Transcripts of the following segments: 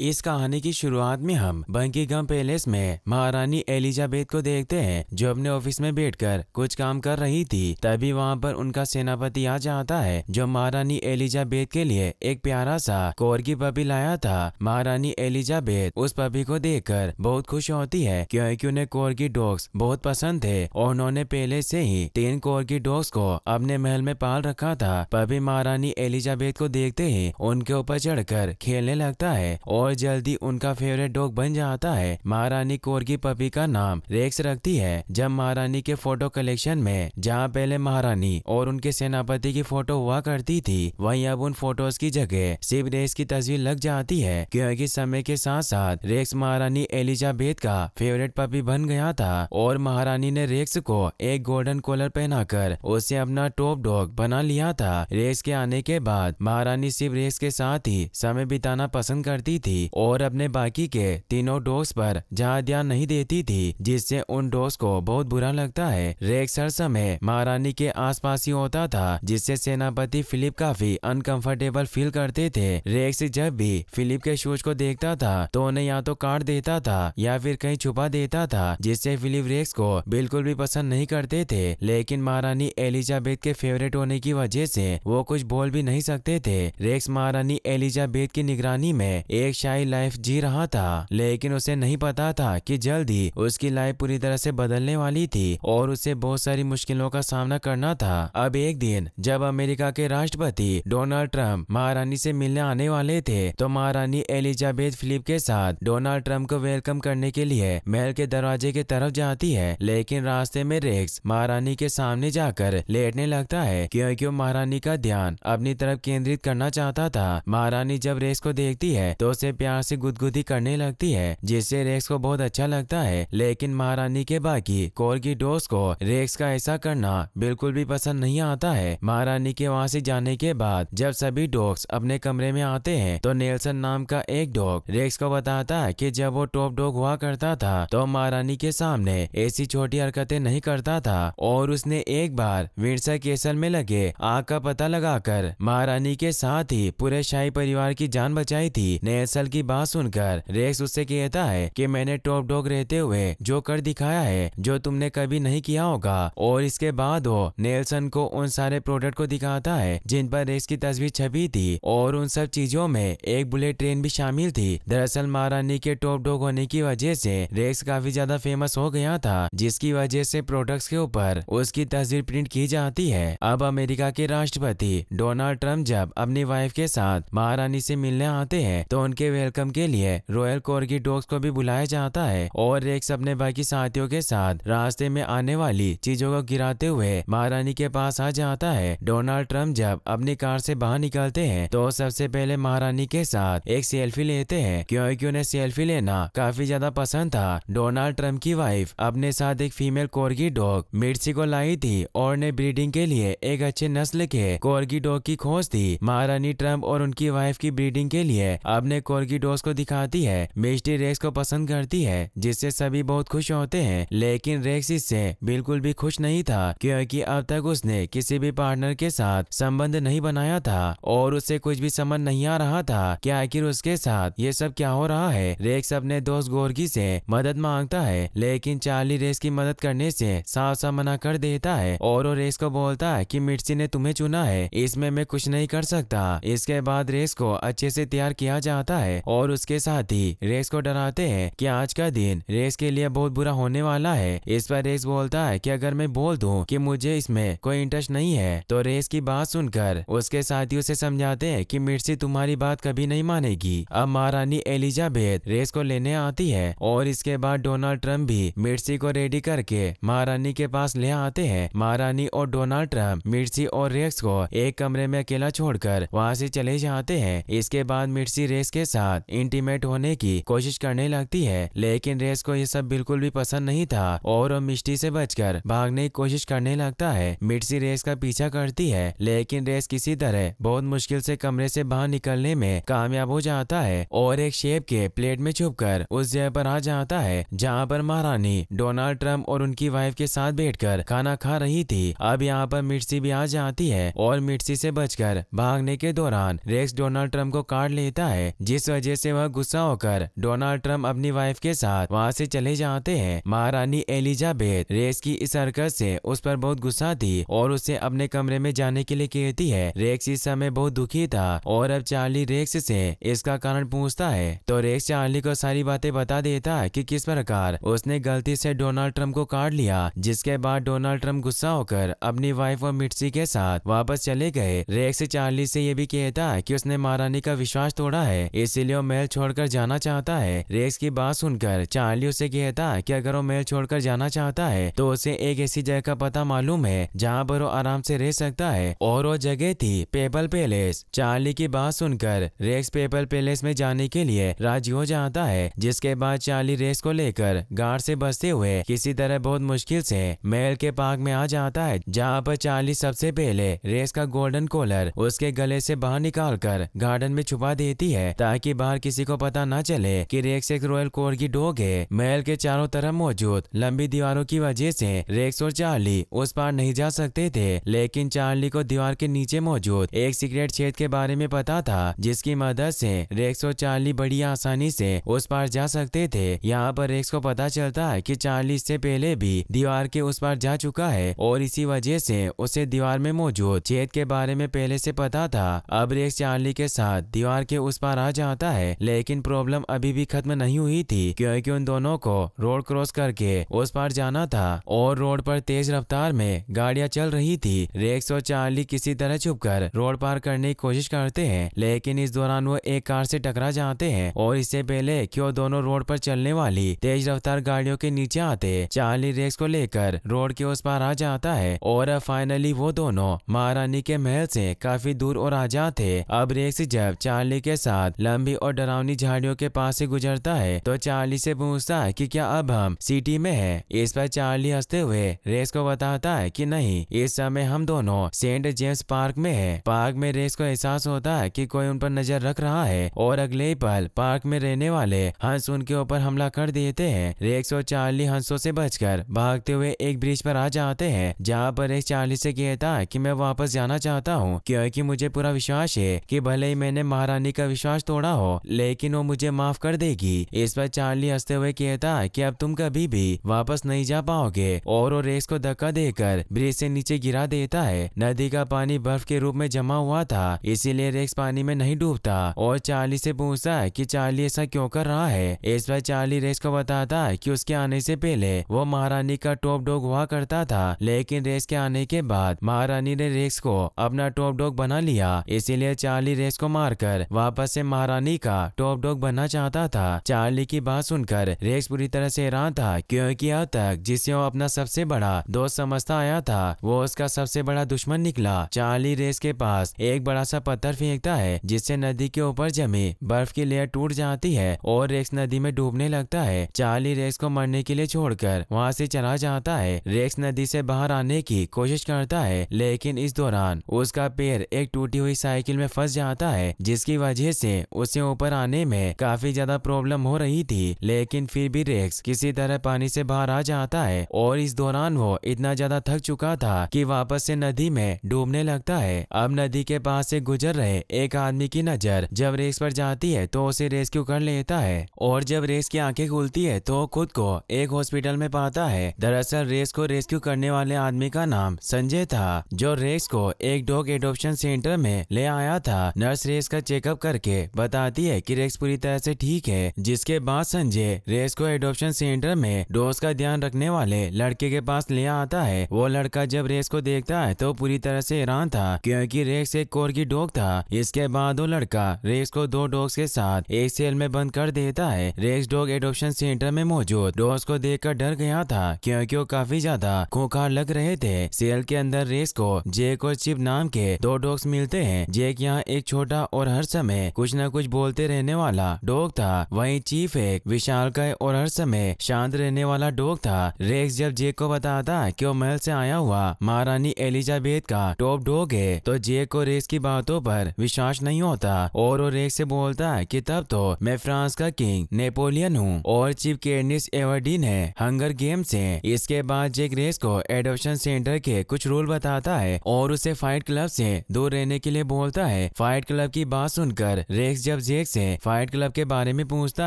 इस कहानी की शुरुआत में हम बंकीगम पैलेस में महारानी एलिजाबेथ को देखते हैं जो अपने ऑफिस में बैठकर कुछ काम कर रही थी तभी वहाँ पर उनका सेनापति आ जाता है जो महारानी एलिजाबेथ के लिए एक प्यारा सा कोर की पपी लाया था महारानी एलिजाबेथ उस पपी को देखकर बहुत खुश होती है क्योंकि उन्हें कोर की डॉग्स बहुत पसंद थे और उन्होंने पहले से ही तीन कोर की डॉग्स को अपने महल में पाल रखा था पपी महारानी एलिजाबेथ को देखते ही उनके ऊपर चढ़कर खेलने लगता है और और जल्दी उनका फेवरेट डॉग बन जाता है महारानी कोरगी पपी का नाम रेक्स रखती है जब महारानी के फोटो कलेक्शन में जहाँ पहले महारानी और उनके सेनापति की फोटो हुआ करती थी वहीं अब उन फोटोज की जगह सिर्फ रेक्स की तस्वीर लग जाती है क्योंकि समय के साथ साथ रेक्स महारानी एलिजाबेथ का फेवरेट पपी बन गया था और महारानी ने रेक्स को एक गोल्डन कॉलर पहनाकर उसे अपना टॉप डॉग बना लिया था रेक्स के आने के बाद महारानी सिर्फ रेक्स के साथ ही समय बिताना पसंद करती थी थी और अपने बाकी के तीनों डोज पर जहाँ ध्यान नहीं देती थी जिससे उन डोज को बहुत बुरा लगता है रेक्स हर समय महारानी के आसपास ही होता था जिससे सेनापति फिलिप काफी अनकंफर्टेबल फील करते थे रेक्स जब भी फिलिप के शूज को देखता था तो उन्हें या तो काट देता था या फिर कहीं छुपा देता था जिससे फिलिप रेक्स को बिल्कुल भी पसंद नहीं करते थे लेकिन महारानी एलिजाबेथ के फेवरेट होने की वजह से वो कुछ बोल भी नहीं सकते थे रेक्स महारानी एलिजाबेथ की निगरानी में एक शाही लाइफ जी रहा था लेकिन उसे नहीं पता था कि जल्द ही उसकी लाइफ पूरी तरह से बदलने वाली थी और उसे बहुत सारी मुश्किलों का सामना करना था अब एक दिन जब अमेरिका के राष्ट्रपति डोनाल्ड ट्रम्प महारानी से मिलने आने वाले थे तो महारानी एलिजाबेथ फिलिप के साथ डोनाल्ड ट्रम्प को वेलकम करने के लिए महल के दरवाजे के तरफ जाती है लेकिन रास्ते में रेक्स महारानी के सामने जाकर लेटने लगता है क्योंकि वो महारानी का ध्यान अपनी तरफ केंद्रित करना चाहता था महारानी जब रेस को देखती है तो उसे प्यार से गुदगुदी करने लगती है जिससे रेक्स को बहुत अच्छा लगता है लेकिन महारानी के बाकी की डोस को रेक्स का ऐसा करना बिल्कुल भी पसंद नहीं आता है महारानी के वहाँ से जाने के बाद जब सभी डॉग्स अपने कमरे में आते हैं तो नेल्सन नाम का एक डॉग रेक्स को बताता है कि जब वो टॉप डॉग हुआ करता था तो महारानी के सामने ऐसी छोटी हरकतें नहीं करता था और उसने एक बार विरसा केसल में लगे आग का पता लगाकर महारानी के साथ ही पूरे शाही परिवार की जान बचाई थी नेल्सन अंकल की बात सुनकर रेक्स उससे कहता है कि मैंने टॉप डॉग रहते हुए जो कर दिखाया है जो तुमने कभी नहीं किया होगा और इसके बाद वो नेल्सन को उन सारे प्रोडक्ट को दिखाता है जिन पर रेक्स की तस्वीर छपी थी और उन सब चीजों में एक बुलेट ट्रेन भी शामिल थी दरअसल महारानी के टॉप डॉग होने की वजह से रेक्स काफी ज्यादा फेमस हो गया था जिसकी वजह से प्रोडक्ट्स के ऊपर उसकी तस्वीर प्रिंट की जाती है अब अमेरिका के राष्ट्रपति डोनाल्ड ट्रंप जब अपनी वाइफ के साथ महारानी से मिलने आते हैं तो उनके वेलकम के लिए रॉयल कॉर्गी डॉग्स को भी बुलाया जाता है और रेक्स अपने बाकी साथियों के साथ रास्ते में आने वाली चीजों को गिराते हुए महारानी के पास आ जाता है डोनाल्ड ट्रम्प जब अपनी कार से बाहर निकलते हैं तो सबसे पहले महारानी के साथ एक सेल्फी लेते हैं क्योंकि उन्हें सेल्फी लेना काफी ज्यादा पसंद था डोनाल्ड ट्रम्प की वाइफ अपने साथ एक फीमेल कॉर्गी डॉग मिर्ची को लाई थी और ने ब्रीडिंग के लिए एक अच्छे नस्ल के कॉर्गी डॉग की खोज थी महारानी ट्रम्प और उनकी वाइफ की ब्रीडिंग के लिए अपने डोस को दिखाती है मिस्टी रेक्स को पसंद करती है जिससे सभी बहुत खुश होते हैं लेकिन रेक्स इससे बिल्कुल भी खुश नहीं था क्योंकि अब तक उसने किसी भी पार्टनर के साथ संबंध नहीं बनाया था और उसे कुछ भी समझ नहीं आ रहा था कि आखिर उसके साथ ये सब क्या हो रहा है रेक्स अपने दोस्त गोर्गी से मदद मांगता है लेकिन चार्ली रेस की मदद करने से साफ साफ मना कर देता है और वो रेस को बोलता है कि मिर्ची ने तुम्हें चुना है इसमें मैं कुछ नहीं कर सकता इसके बाद रेस को अच्छे से तैयार किया जाता है और उसके साथ ही रेस को डराते हैं कि आज का दिन रेस के लिए बहुत बुरा होने वाला है इस पर रेस बोलता है कि अगर मैं बोल दूं कि मुझे इसमें कोई इंटरेस्ट नहीं है तो रेस की बात सुनकर उसके साथी उसे समझाते हैं कि मिर्सी तुम्हारी बात कभी नहीं मानेगी अब महारानी एलिजाबेथ रेस को लेने आती है और इसके बाद डोनाल्ड ट्रम्प भी मिर्सी को रेडी करके महारानी के पास ले आते हैं महारानी और डोनाल्ड ट्रम्प मिर्सी और रेस को एक कमरे में अकेला छोड़कर वहाँ से चले जाते हैं इसके बाद मिर्सी रेस के साथ इंटीमेट होने की कोशिश करने लगती है लेकिन रेस को यह सब बिल्कुल भी पसंद नहीं था और वो मिष्टी से बचकर भागने की कोशिश करने लगता है मिर्सी रेस का पीछा करती है लेकिन रेस किसी तरह बहुत मुश्किल से कमरे से बाहर निकलने में कामयाब हो जाता है और एक शेप के प्लेट में छुप कर उस जगह पर आ जाता है जहाँ पर महारानी डोनाल्ड ट्रम्प और उनकी वाइफ के साथ बैठकर खाना खा रही थी अब यहाँ पर मिर्सी भी आ जाती है और मिर्सी से बचकर भागने के दौरान रेक्स डोनाल्ड ट्रम्प को काट लेता है जिस इस वजह से वह गुस्सा होकर डोनाल्ड ट्रम्प अपनी वाइफ के साथ वहाँ से चले जाते हैं महारानी एलिजाबेथ रेक्स की इस हरकत से उस पर बहुत गुस्सा थी और उसे अपने कमरे में जाने के लिए कहती है रेक्स इस समय बहुत दुखी था और अब चार्ली रेक्स से इसका कारण पूछता है तो रेक्स चार्ली को सारी बातें बता देता है कि किस प्रकार उसने गलती से डोनाल्ड ट्रम्प को काट लिया जिसके बाद डोनाल्ड ट्रम्प गुस्सा होकर अपनी वाइफ और मिट्सी के साथ वापस चले गए रेक्स चार्ली से ये भी कहता है कि उसने महारानी का विश्वास तोड़ा है इस इसीलिए वो महल छोड़कर जाना चाहता है रेक्स की बात सुनकर चार्ली उसे कहता कि अगर वो महल छोड़कर जाना चाहता है तो उसे एक ऐसी जगह का पता मालूम है जहाँ पर वो आराम से रह सकता है और वो जगह थी पेपल पैलेस चार्ली की बात सुनकर रेक्स पेपल पैलेस में जाने के लिए राजी हो जाता है जिसके बाद चार्ली रेक्स को लेकर गार्ड से बचते हुए किसी तरह बहुत मुश्किल से महल के पार्क में आ जाता है जहाँ पर चार्ली सबसे पहले रेस का गोल्डन कॉलर उसके गले से बाहर निकाल कर गार्डन में छुपा देती है ताकि ताकि बाहर किसी को पता न चले कि रेक्स एक रॉयल कोर की डोग है महल के चारों तरफ मौजूद लंबी दीवारों की वजह से रेक्स और चार्ली उस पार नहीं जा सकते थे लेकिन चार्ली को दीवार के नीचे मौजूद एक सीक्रेट छेद के बारे में पता था जिसकी मदद से रेक्स और चार्ली बड़ी आसानी से उस पार जा सकते थे यहाँ पर रेक्स को पता चलता है की चार्ली इससे पहले भी दीवार के उस पार जा चुका है और इसी वजह से उसे दीवार में मौजूद छेद के बारे में पहले से पता था अब रेक्स चार्ली के साथ दीवार के उस पार आ जा चाहता है लेकिन प्रॉब्लम अभी भी खत्म नहीं हुई थी क्योंकि उन दोनों को रोड क्रॉस करके उस पार जाना था और रोड पर तेज रफ्तार में गाड़ियां चल रही थी रेक्स और चार्ली किसी तरह छुपकर रोड पार करने की कोशिश करते हैं लेकिन इस दौरान वो एक कार से टकरा जाते हैं और इससे पहले क्यों दोनों रोड पर चलने वाली तेज रफ्तार गाड़ियों के नीचे आते चार्ली रेक्स को लेकर रोड के उस पार आ जाता है और अब फाइनली वो दोनों महारानी के महल से काफी दूर और आ जाते अब रेक्स जब चार्ली के साथ लंबे लंबी और डरावनी झाड़ियों के पास से गुजरता है तो चार्ली से पूछता है कि क्या अब हम सिटी में है इस पर चार्ली हंसते हुए रेस को बताता है कि नहीं इस समय हम दोनों सेंट जेम्स पार्क में है पार्क में रेस को एहसास होता है कि कोई उन पर नजर रख रहा है और अगले ही पल पार्क में रहने वाले हंस उनके ऊपर हमला कर देते हैं रेक्स और चार्ली हंसों से बचकर भागते हुए एक ब्रिज पर आ जाते हैं जहाँ पर रेस चार्ली से कहता है कि मैं वापस जाना चाहता हूँ क्योंकि मुझे पूरा विश्वास है कि भले ही मैंने महारानी का विश्वास तोड़ा हो लेकिन वो मुझे माफ कर देगी इस पर चार्ली हंसते हुए कहता कि अब तुम कभी भी वापस नहीं जा पाओगे और वो रेस को धक्का देकर ब्रिज से नीचे गिरा देता है नदी का पानी बर्फ के रूप में जमा हुआ था इसीलिए रेक्स पानी में नहीं डूबता और चार्ली से पूछता है की चार्ली ऐसा क्यों कर रहा है इस पर चार्ली रेस को बताता है की उसके आने से पहले वो महारानी का टॉप डॉग हुआ करता था लेकिन रेस के आने के बाद महारानी ने रेक्स को अपना टॉप डॉग बना लिया इसीलिए चार्ली रेस को मारकर वापस से महारानी कंपनी का टॉप डॉग बनना चाहता था चार्ली की बात सुनकर रेक्स पूरी तरह से हैरान था क्योंकि अब तक जिसे वो अपना सबसे बड़ा दोस्त समझता आया था वो उसका सबसे बड़ा दुश्मन निकला चार्ली रेस के पास एक बड़ा सा पत्थर फेंकता है जिससे नदी के ऊपर जमी बर्फ की लेयर टूट जाती है और रेक्स नदी में डूबने लगता है चार्ली रेक्स को मरने के लिए छोड़कर वहाँ से चला जाता है रेक्स नदी से बाहर आने की कोशिश करता है लेकिन इस दौरान उसका पैर एक टूटी हुई साइकिल में फंस जाता है जिसकी वजह से उसे ऊपर आने में काफी ज्यादा प्रॉब्लम हो रही थी लेकिन फिर भी रेक्स किसी तरह पानी से बाहर आ जाता है और इस दौरान वो इतना ज्यादा थक चुका था कि वापस से नदी में डूबने लगता है अब नदी के पास से गुजर रहे एक आदमी की नजर जब रेस पर जाती है तो उसे रेस्क्यू कर लेता है और जब रेस की आंखें खुलती है तो खुद को एक हॉस्पिटल में पाता है दरअसल रेस को रेस्क्यू करने वाले आदमी का नाम संजय था जो रेस को एक डॉग एडोप्शन सेंटर में ले आया था नर्स रेस का चेकअप करके बता बात आती है कि रेक्स पूरी तरह से ठीक है जिसके बाद संजय रेक्स को एडोप्शन सेंटर में डोस का ध्यान रखने वाले लड़के के पास ले आता है वो लड़का जब रेस को देखता है तो पूरी तरह से हैरान था क्योंकि रेक्स एक कोर की डॉग था इसके बाद वो लड़का रेक्स को दो डॉग्स के साथ एक सेल में बंद कर देता है रेक्स डॉग एडोप्शन सेंटर में मौजूद डोज को देख कर डर गया था क्योंकि वो काफी ज्यादा खोखार लग रहे थे सेल के अंदर रेस को जेक और चिप नाम के दो डॉग्स मिलते हैं जेक यहाँ एक छोटा और हर समय कुछ न कुछ कुछ बोलते रहने वाला डॉग था वही चीफ एक विशाल और हर समय शांत रहने वाला डॉग था रेक्स जब जेक को बताता की वो महल से आया हुआ महारानी एलिजाबेथ का टॉप डॉग है तो जेक को रेक्स की बातों पर विश्वास नहीं होता और वो रेक्स से बोलता कि तब तो मैं फ्रांस का किंग नेपोलियन हूँ और चीफ केडनिस एवरडीन है हंगर गेम से इसके बाद जेक रेक्स को एडोप्शन सेंटर के कुछ रूल बताता है और उसे फाइट क्लब से दूर रहने के लिए बोलता है फाइट क्लब की बात सुनकर रेक्स जब जब जेक से फाइट क्लब के बारे में पूछता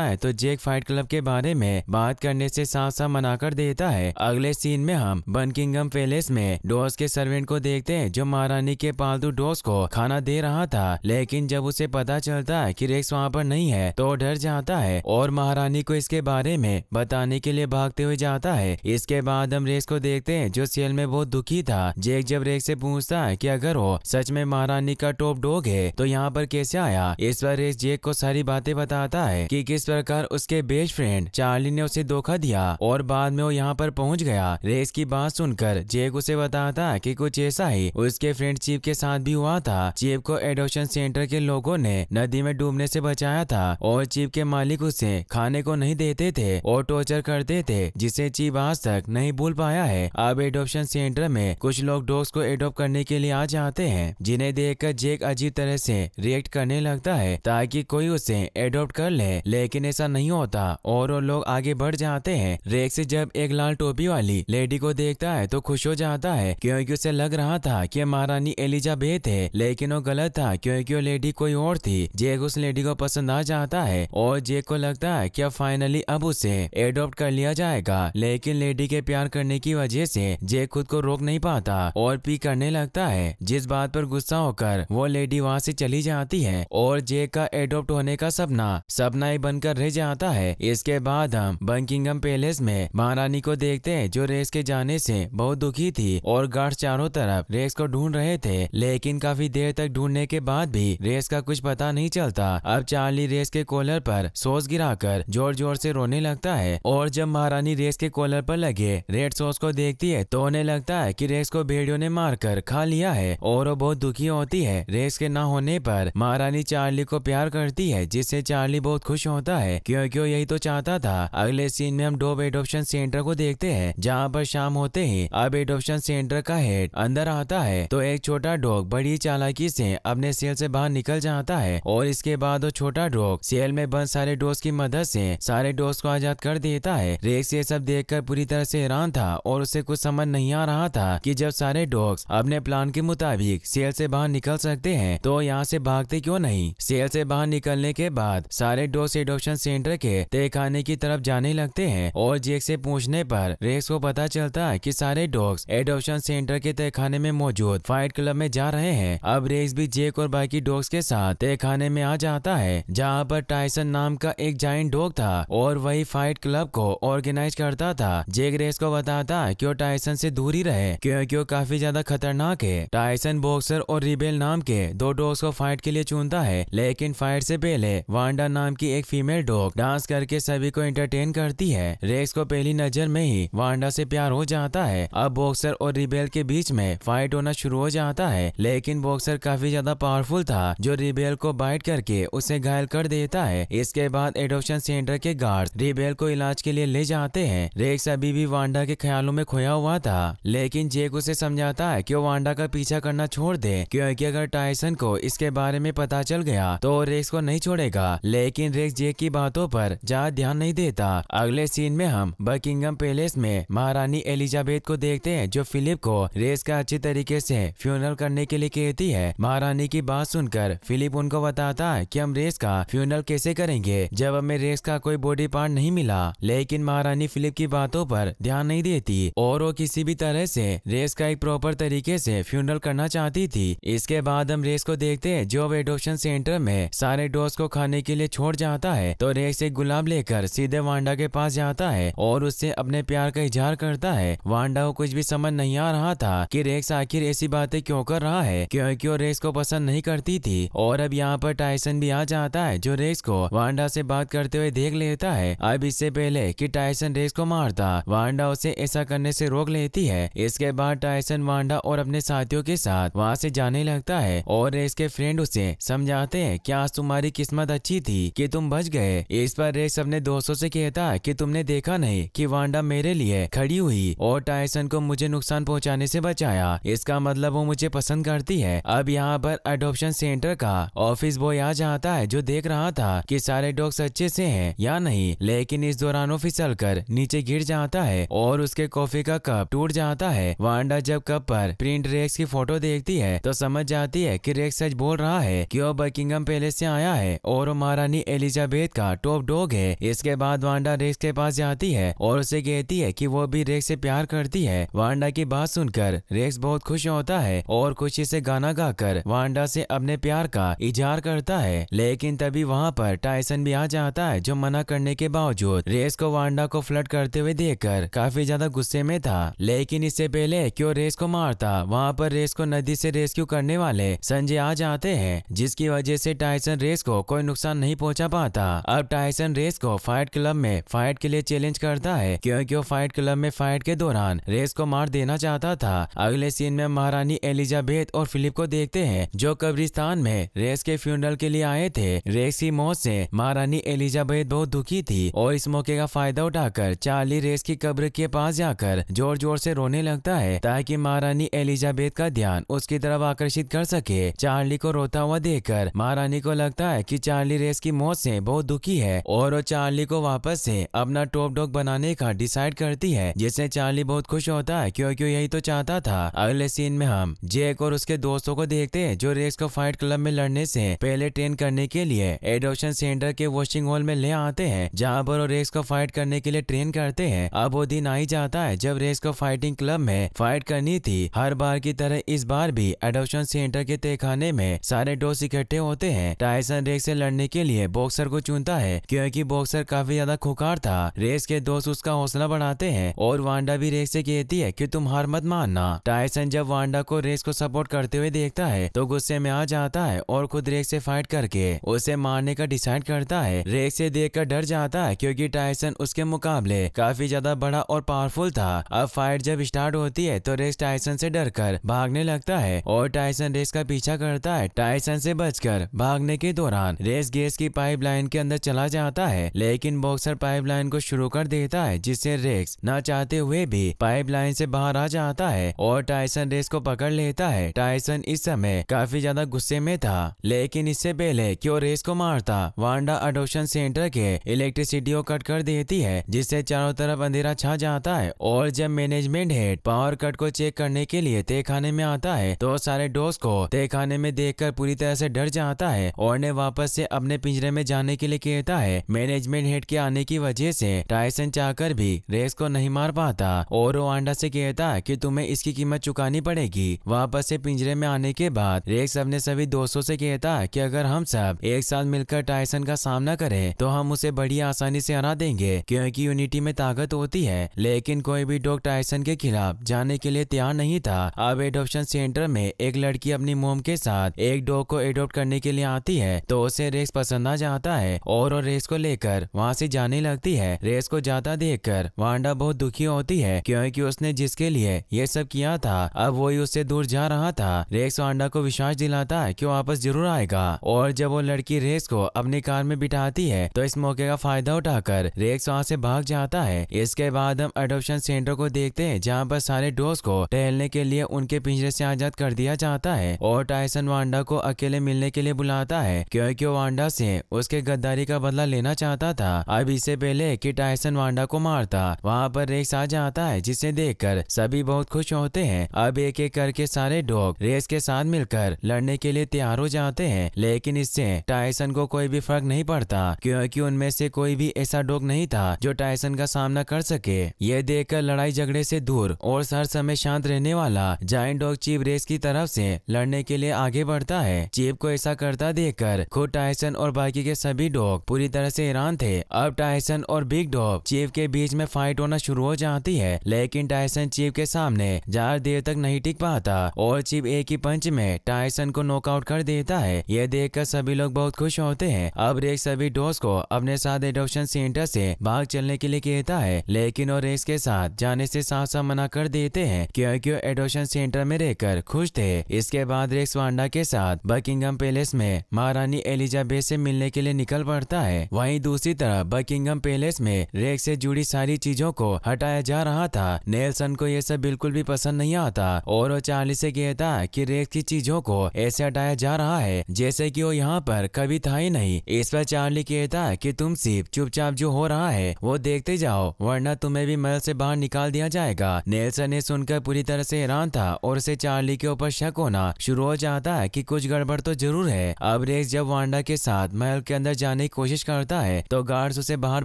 है तो जेक फाइट क्लब के बारे में बात करने से साफ साफ मना कर देता है अगले सीन में हम बनकिंगम पैलेस में डोस के सर्वेंट को देखते हैं जो महारानी के पालतू डोस को खाना दे रहा था लेकिन जब उसे पता चलता है की रेक्स वहाँ पर नहीं है तो डर जाता है और महारानी को इसके बारे में बताने के लिए भागते हुए जाता है इसके बाद हम रेक्स को देखते हैं जो सेल में बहुत दुखी था जेक जब रेक से पूछता है कि अगर वो सच में महारानी का टॉप डॉग है तो यहाँ पर कैसे आया इस पर रेक्स क्रिस जेक को सारी बातें बताता है कि किस प्रकार उसके बेस्ट फ्रेंड चार्ली ने उसे धोखा दिया और बाद में वो यहाँ पर पहुँच गया रेस की बात सुनकर जेक उसे बताता है की कुछ ऐसा ही उसके फ्रेंड चीप के साथ भी हुआ था चीप को एडोशन सेंटर के लोगो ने नदी में डूबने ऐसी बचाया था और चीप के मालिक उसे खाने को नहीं देते थे और टॉर्चर करते थे जिसे चीप आज तक नहीं भूल पाया है अब एडोप्शन सेंटर में कुछ लोग डॉग्स को एडोप्ट करने के लिए आ जाते हैं जिन्हें देखकर जेक अजीब तरह से रिएक्ट करने लगता है ताकि ताकि कोई उसे एडोप्ट कर ले, लेकिन ऐसा नहीं होता और वो लोग आगे बढ़ जाते हैं रेक्स जब एक लाल टोपी वाली लेडी को देखता है तो खुश हो जाता है क्योंकि उसे लग रहा था कि महारानी एलिजाबेथ है लेकिन वो गलत था क्योंकि वो लेडी कोई और थी जेक उस लेडी को पसंद आ जाता है और जेक को लगता है की फाइनली अब उसे एडोप्ट कर लिया जाएगा लेकिन लेडी के प्यार करने की वजह से जेक खुद को रोक नहीं पाता और पी करने लगता है जिस बात पर गुस्सा होकर वो लेडी वहाँ से चली जाती है और जेक का एडोप्ट होने का सपना सपना ही बनकर रह जाता है इसके बाद हम बंकिंगम पैलेस में महारानी को देखते हैं जो रेस के जाने से बहुत दुखी थी और गार्ड चारों तरफ रेस को ढूंढ रहे थे लेकिन काफी देर तक ढूंढने के बाद भी रेस का कुछ पता नहीं चलता अब चार्ली रेस के कॉलर पर सॉस गिराकर जोर जोर से रोने लगता है और जब महारानी रेस के कॉलर पर लगे रेड सॉस को देखती है तो उन्हें लगता है कि रेस को भेड़ियों ने मारकर खा लिया है और वो बहुत दुखी होती है रेस के न होने पर महारानी चार्ली को प्यार प्यार करती है जिससे चार्ली बहुत खुश होता है क्योंकि वो यही तो चाहता था अगले सीन में हम डोब एडोप्शन सेंटर को देखते हैं जहाँ पर शाम होते ही अब एडोप्शन सेंटर का हेड अंदर आता है तो एक छोटा डॉग बड़ी चालाकी से अपने सेल से बाहर निकल जाता है और इसके बाद वो छोटा डॉग सेल में बंद सारे डोज की मदद से सारे डोज को आजाद कर देता है रेक्स ये सब देख पूरी तरह से हैरान था और उसे कुछ समझ नहीं आ रहा था कि जब सारे डॉग्स अपने प्लान के मुताबिक सेल से बाहर निकल सकते हैं तो यहाँ से भागते क्यों नहीं सेल से बाहर निकलने के बाद सारे डोस एडोप्शन सेंटर के तेखाने की तरफ जाने लगते हैं और जेक से पूछने पर रेक्स को पता चलता है कि सारे डॉग्स एडोप्शन सेंटर के तहखाने में मौजूद फाइट क्लब में जा रहे हैं अब रेक्स भी जेक और बाकी डॉग्स के साथ तहखाने में आ जाता है जहाँ पर टाइसन नाम का एक जाइंट डॉग था और वही फाइट क्लब को ऑर्गेनाइज करता था जेक रेस को बताता है की टाइसन से दूरी रहे क्योंकि वो काफी ज्यादा खतरनाक है टाइसन बॉक्सर और रिबेल नाम के दो डॉग्स को फाइट के लिए चुनता है लेकिन फाइट से पहले वांडा नाम की एक फीमेल डॉग डांस करके सभी को एंटरटेन करती है रेक्स को पहली नजर में ही वांडा से प्यार हो जाता है अब बॉक्सर और रिबेल के बीच में फाइट होना शुरू हो जाता है लेकिन बॉक्सर काफी ज्यादा पावरफुल था जो रिबेल को बाइट करके उसे घायल कर देता है इसके बाद एडोप्शन सेंटर के गार्ड रिबेल को इलाज के लिए ले जाते हैं रेक्स अभी भी वांडा के ख्यालों में खोया हुआ था लेकिन जेक उसे समझाता है की वांडा का पीछा करना छोड़ दे क्योंकि अगर टाइसन को इसके बारे में पता चल गया तो रेक्स को नहीं छोड़ेगा लेकिन रेक्स जेक की बातों पर ज्यादा ध्यान नहीं देता अगले सीन में हम बकिंगम पैलेस में महारानी एलिजाबेथ को देखते हैं जो फिलिप को रेस का अच्छी तरीके से फ्यूनल करने के लिए कहती है महारानी की बात सुनकर फिलिप उनको बताता है कि हम रेस का फ्यूनल कैसे करेंगे जब हमें रेस का कोई बॉडी पार्ट नहीं मिला लेकिन महारानी फिलिप की बातों पर ध्यान नहीं देती और वो किसी भी तरह से रेस का एक प्रॉपर तरीके से फ्यूनल करना चाहती थी इसके बाद हम रेस को देखते हैं जो एडोप्शन सेंटर में सारे डोस को खाने के लिए छोड़ जाता है तो रेक्स एक गुलाब लेकर सीधे वांडा के पास जाता है और उससे अपने प्यार का इजहार करता है वांडा को कुछ भी समझ नहीं आ रहा था कि रेक्स आखिर ऐसी बातें क्यों कर रहा है क्योंकि वो रेक्स को पसंद नहीं करती थी और अब यहाँ पर टाइसन भी आ जाता है जो रेक्स को वांडा से बात करते हुए देख लेता है अब इससे पहले की टाइसन रेक्स को मारता वांडा उसे ऐसा करने से रोक लेती है इसके बाद टाइसन वांडा और अपने साथियों के साथ वहाँ से जाने लगता है और रेक्स के फ्रेंड उसे समझाते हैं क्या आज तुम्हारी किस्मत अच्छी थी कि तुम बच गए इस पर रे ने दोस्तों से कहता कि तुमने देखा नहीं कि वांडा मेरे लिए खड़ी हुई और टाइसन को मुझे नुकसान पहुंचाने से बचाया इसका मतलब वो मुझे पसंद करती है अब यहाँ पर अडोप्शन सेंटर का ऑफिस बॉय आ जाता है जो देख रहा था की सारे डॉग्स अच्छे से है या नहीं लेकिन इस दौरान वो फिसल कर नीचे गिर जाता है और उसके कॉफी का कप टूट जाता है वांडा जब कप पर प्रिंट रेक्स की फोटो देखती है तो समझ जाती है कि रेक्स सच बोल रहा है कि वो बकिंगम पैलेस से आया है और महारानी एलिजाबेथ का टॉप डॉग है इसके बाद वांडा रेक्स के पास जाती है और उसे कहती है कि वो भी रेक्स से प्यार करती है वांडा की बात सुनकर रेक्स बहुत खुश होता है और खुशी से गाना गाकर वांडा से अपने प्यार का इजहार करता है लेकिन तभी वहाँ पर टाइसन भी आ जाता है जो मना करने के बावजूद रेस को वांडा को फ्लट करते हुए देखकर काफी ज्यादा गुस्से में था लेकिन इससे पहले क्यों रेस को मारता वहाँ पर रेस को नदी से रेस्क्यू करने वाले संजय आ जाते हैं जिसकी वजह से टाइसन टाइसन रेस को कोई नुकसान नहीं पहुंचा पाता अब टाइसन रेस को फाइट क्लब में फाइट के लिए चैलेंज करता है क्योंकि वो फाइट क्लब में फाइट के दौरान रेस को मार देना चाहता था अगले सीन में महारानी एलिजाबेथ और फिलिप को देखते हैं जो कब्रिस्तान में रेस के फ्यूनरल के लिए आए थे रेस की मौत से महारानी एलिजाबेथ बहुत दुखी थी और इस मौके का फायदा उठाकर चार्ली रेस की कब्र के पास जाकर जोर जोर से रोने लगता है ताकि महारानी एलिजाबेथ का ध्यान उसकी तरफ आकर्षित कर सके चार्ली को रोता हुआ देखकर महारानी को लगता है कि चार्ली रेस की मौत से बहुत दुखी है और वो चार्ली को वापस से अपना टॉप डॉग बनाने का डिसाइड करती है जिससे चार्ली बहुत खुश होता है क्योंकि यही तो चाहता था अगले सीन में हम जेक और उसके दोस्तों को देखते हैं जो रेस को फाइट क्लब में लड़ने से पहले ट्रेन करने के लिए एडोशन सेंटर के वॉशिंग हॉल में ले आते हैं जहाँ पर वो रेस को फाइट करने के लिए ट्रेन करते हैं अब वो दिन आई जाता है जब रेस को फाइटिंग क्लब में फाइट करनी थी हर बार की तरह इस बार भी एडोशन सेंटर के तहखाने में सारे डोस इकट्ठे होते हैं टाइसन रेस से लड़ने के लिए बॉक्सर को चुनता है क्योंकि बॉक्सर काफी ज्यादा खुखार था रेस के दोस्त उसका हौसला बढ़ाते हैं और वांडा भी रेस से कहती है कि तुम हार मत मानना टाइसन जब वांडा को रेस को सपोर्ट करते हुए देखता है तो गुस्से में आ जाता है और खुद रेस से फाइट करके उसे मारने का डिसाइड करता है रेस से देख कर डर जाता है क्योंकि टाइसन उसके मुकाबले काफी ज्यादा बड़ा और पावरफुल था अब फाइट जब स्टार्ट होती है तो रेस टाइसन से डर कर भागने लगता है और टाइसन रेस का पीछा करता है टाइसन से बचकर भागने भागने के दौरान रेस गैस की पाइपलाइन के अंदर चला जाता है लेकिन बॉक्सर पाइपलाइन को शुरू कर देता है जिससे रेक्स न चाहते हुए भी पाइपलाइन से बाहर आ जाता है और टाइसन रेस को पकड़ लेता है टाइसन इस समय काफी ज्यादा गुस्से में था लेकिन इससे पहले क्यों रेस को मारता वांडा अडोशन सेंटर के इलेक्ट्रिसिटी को कट कर देती है जिससे चारों तरफ अंधेरा छा जाता है और जब मैनेजमेंट हेड पावर कट को चेक करने के लिए तय में आता है तो सारे डोज को तय खाने में देख पूरी तरह से डर जाता है और ने वापस से अपने पिंजरे में जाने के लिए कहता है मैनेजमेंट हेड के आने की वजह से टाइसन चाहकर भी रेस को नहीं मार पाता और वो से कहता कि तुम्हें इसकी कीमत चुकानी पड़ेगी वापस से पिंजरे में आने के बाद रेक्स अपने सभी दोस्तों से कहता कि अगर हम सब एक साथ मिलकर टाइसन का सामना करें तो हम उसे बड़ी आसानी से हरा देंगे क्योंकि यूनिटी में ताकत होती है लेकिन कोई भी डॉग टाइसन के खिलाफ जाने के लिए तैयार नहीं था अब एडोप्शन सेंटर में एक लड़की अपनी मोम के साथ एक डॉग को एडोप्ट करने के लिए आती आती है तो उसे रेस पसंद आ जाता है और रेस को लेकर वहाँ से जाने लगती है रेस को जाता देख कर वांडा बहुत दुखी होती है क्योंकि उसने जिसके लिए ये सब किया था अब वही उससे दूर जा रहा था रेस वांडा को विश्वास दिलाता है की वापस जरूर आएगा और जब वो लड़की रेस को अपनी कार में बिठाती है तो इस मौके का फायदा उठाकर रेक्स वहाँ से भाग जाता है इसके बाद हम एडोप्शन सेंटर को देखते हैं जहाँ पर सारे डोज को टहलने के लिए उनके पिंजरे से आजाद कर दिया जाता है और टाइसन वांडा को अकेले मिलने के लिए बुलाता सकता है क्योंकि वांडा से उसके गद्दारी का बदला लेना चाहता था अब इससे पहले कि टाइसन वांडा को मारता वहाँ पर रेस आ जाता है जिसे देख सभी बहुत खुश होते हैं अब एक एक करके सारे डॉग रेस के साथ मिलकर लड़ने के लिए तैयार हो जाते हैं लेकिन इससे टाइसन को कोई भी फर्क नहीं पड़ता क्योंकि उनमें से कोई भी ऐसा डॉग नहीं था जो टाइसन का सामना कर सके ये देखकर लड़ाई झगड़े से दूर और हर समय शांत रहने वाला जाइंट डॉग चीप रेस की तरफ से लड़ने के लिए आगे बढ़ता है चीप को ऐसा करता देख कर खुद टाइसन और बाकी के सभी डॉग पूरी तरह से हैरान थे अब टाइसन और बिग डॉग चीफ के बीच में फाइट होना शुरू हो जाती है लेकिन टाइसन चीफ के सामने ज्यादा देर तक नहीं टिक पाता और चीफ एक ही पंच में टाइसन को नॉकआउट कर देता है यह कर सभी लोग बहुत खुश होते हैं अब रेस सभी डॉग को अपने साथ एडोप्शन सेंटर से भाग चलने के लिए कहता है लेकिन और रेक्स के साथ जाने से साफ साफ मना कर देते हैं क्योंकि एडोशन सेंटर में रहकर खुश थे इसके बाद रेक्स वांडा के साथ बकिंगम पैलेस में महारानी एलिजाबेथ से मिलने के लिए निकल पड़ता है वहीं दूसरी तरफ बकिंगम पैलेस में रेक से जुड़ी सारी चीजों को हटाया जा रहा था नेल्सन को यह सब बिल्कुल भी पसंद नहीं आता और वो चार्ली से कहता कि रेक की चीजों को ऐसे हटाया जा रहा है जैसे कि वो यहाँ पर कभी था ही नहीं इस पर चार्ली कहता कि तुम सिर्फ चुपचाप जो हो रहा है वो देखते जाओ वरना तुम्हें भी मल से बाहर निकाल दिया जाएगा नेल्सन ने सुनकर पूरी तरह से हैरान था और उसे चार्ली के ऊपर शक होना शुरू हो जाता है कि कुछ गड़बड़ तो जरूर है अब एवरेज जब वांडा के साथ महल के अंदर जाने की कोशिश करता है तो गार्ड्स उसे बाहर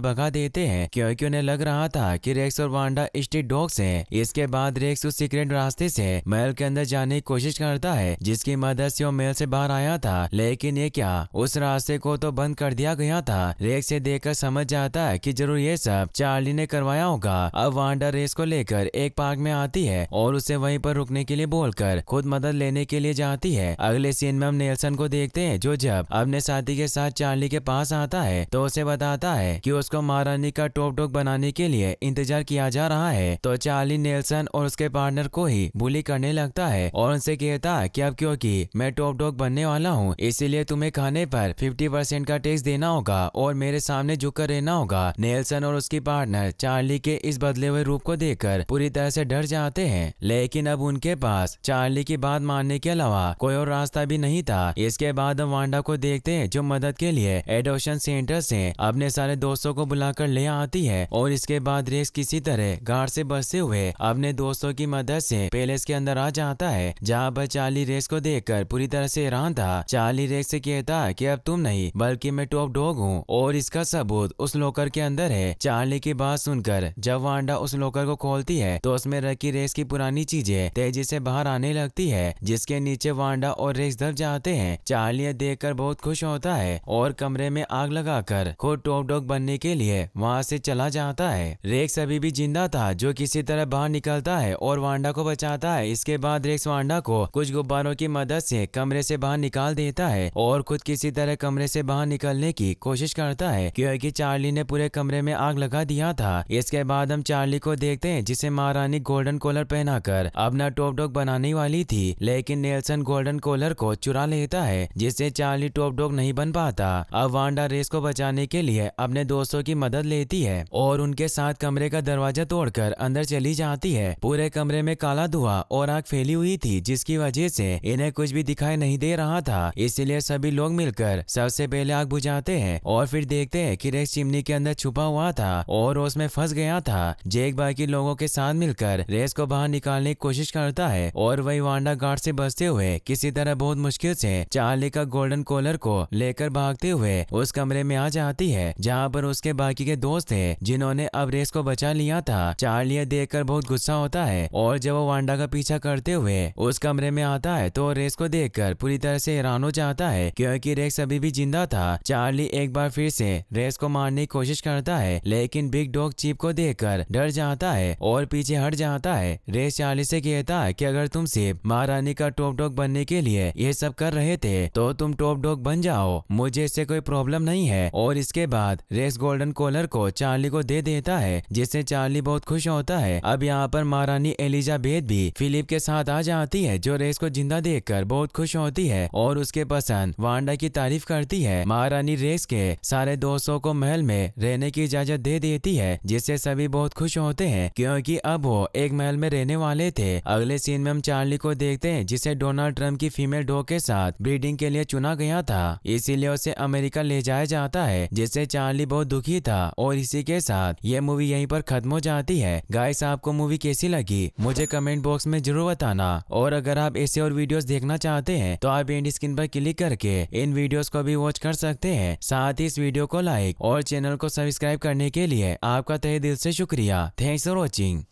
भगा देते हैं क्योंकि उन्हें लग रहा था कि रेक्स और वांडा स्ट्रीट डॉग्स हैं। इसके बाद रेक्स उस सीक्रेट रास्ते से महल के अंदर जाने की कोशिश करता है जिसकी मदद से वो महल से बाहर आया था लेकिन ये क्या उस रास्ते को तो बंद कर दिया गया था रेक्स ये कर समझ जाता है की जरूर ये सब चार्ली ने करवाया होगा अब वांडा रेस को लेकर एक पार्क में आती है और उसे वही पर रुकने के लिए बोलकर खुद मदद लेने के लिए जाती है अगले सीन में हम नेल्सन को देखते हैं जो जब अपने साथी के साथ चार्ली के पास आता है तो उसे बताता है कि उसको महारानी का टोप टोक बनाने के लिए इंतजार किया जा रहा है तो चार्ली नेल्सन और उसके पार्टनर को ही बुली करने लगता है और उनसे कहता है की अब क्योंकि मैं टॉप टोक बनने वाला हूँ इसीलिए तुम्हें खाने पर फिफ्टी परसेंट का टैक्स देना होगा और मेरे सामने झुक कर रहना होगा नेल्सन और उसकी पार्टनर चार्ली के इस बदले हुए रूप को देखकर पूरी तरह से डर जाते हैं लेकिन अब उनके पास चार्ली की बात मानने के अलावा कोई और रास्ता भी नहीं था इसके बाद वांडा को देखते हैं जो मदद के लिए एडोशन सेंटर से अपने सारे दोस्तों को बुलाकर ले आती है और इसके बाद रेस किसी तरह गार्ड से बसते हुए अपने दोस्तों की मदद से पैलेस के अंदर आ जाता है जहाँ पर चार्ली रेस को देख पूरी तरह से हैरान था चार्ली रेस से कहता की अब तुम नहीं बल्कि मैं टॉप डॉग हूँ और इसका सबूत उस लोकर के अंदर है चार्ली की बात सुनकर जब वांडा उस लोकर को खोलती है तो उसमें रखी रेस की पुरानी चीजें तेजी से बाहर आने लगती है जिसके नीचे वांडा और रेस दब जाते हैं चार्ली देखकर बहुत खुश होता है और कमरे में आग लगाकर खुद टॉप डॉग बनने के लिए वहाँ से चला जाता है रेक्स अभी भी जिंदा था जो किसी तरह बाहर निकलता है और वांडा को बचाता है इसके बाद रेक्स वांडा को कुछ गुब्बारों की मदद से कमरे से बाहर निकाल देता है और खुद किसी तरह कमरे से बाहर निकलने की कोशिश करता है क्योंकि चार्ली ने पूरे कमरे में आग लगा दिया था इसके बाद हम चार्ली को देखते हैं जिसे महारानी गोल्डन कॉलर पहनाकर अपना टॉप डॉग बनाने वाली थी लेकिन नेल्सन गोल्डन कॉलर को चुरा लेता है जिससे चार्ली टॉप डॉग नहीं बन पाता अब वांडा रेस को बचाने के लिए अपने दोस्तों की मदद लेती है और उनके साथ कमरे का दरवाजा तोड़कर अंदर चली जाती है पूरे कमरे में काला धुआं और आग फैली हुई थी जिसकी वजह से इन्हें कुछ भी दिखाई नहीं दे रहा था इसीलिए सभी लोग मिलकर सबसे पहले आग बुझाते हैं और फिर देखते है की रेस चिमनी के अंदर छुपा हुआ था और उसमें फंस गया था जेक बाकी लोगों के साथ मिलकर रेस को बाहर निकालने की कोशिश करता है और वही वांडा गार्ड से बचते हुए किसी तरह बहुत मुश्किल से चार्ली का गोल्डन कॉलर को लेकर भागते हुए उस कमरे में आ जाती है जहाँ पर उसके बाकी के दोस्त थे जिन्होंने अब रेस को बचा लिया था चार्ली यह कर बहुत गुस्सा होता है और जब वो वांडा का पीछा करते हुए उस कमरे में आता है तो रेस को कर पूरी तरह से हैरान हो जाता है क्योंकि रेस अभी भी जिंदा था चार्ली एक बार फिर से रेस को मारने की कोशिश करता है लेकिन बिग डॉग चीप को देखकर डर जाता है और पीछे हट जाता है रेस चार्ली से कहता है कि अगर तुम सिर्फ महारानी का टॉप डॉग बनने के लिए ये सब कर रहे थे तो तुम तुम टॉप डॉग बन जाओ मुझे इससे कोई प्रॉब्लम नहीं है और इसके बाद रेस गोल्डन कॉलर को चार्ली को दे देता है जिससे चार्ली बहुत खुश होता है अब यहाँ पर महारानी एलिजाबेथ भी फिलिप के साथ आ जाती है जो रेस को जिंदा देख बहुत खुश होती है और उसके पसंद वांडा की तारीफ करती है महारानी रेस के सारे दोस्तों को महल में रहने की इजाजत दे देती है जिससे सभी बहुत खुश होते हैं क्योंकि अब वो एक महल में रहने वाले थे अगले सीन में हम चार्ली को देखते हैं जिसे डोनाल्ड ट्रम्प की फीमेल डॉग के साथ ब्रीडिंग के लिए चुना सुना गया था इसीलिए उसे अमेरिका ले जाया जाता है जिससे चार्ली बहुत दुखी था और इसी के साथ ये मूवी यहीं पर खत्म हो जाती है गाइस आपको मूवी कैसी लगी मुझे कमेंट बॉक्स में जरूर बताना और अगर आप ऐसे और वीडियोस देखना चाहते हैं तो आप एंड स्क्रीन पर क्लिक करके इन वीडियोस को भी वॉच कर सकते हैं साथ ही इस वीडियो को लाइक और चैनल को सब्सक्राइब करने के लिए आपका तहे दिल से शुक्रिया थैंक्स फॉर वॉचिंग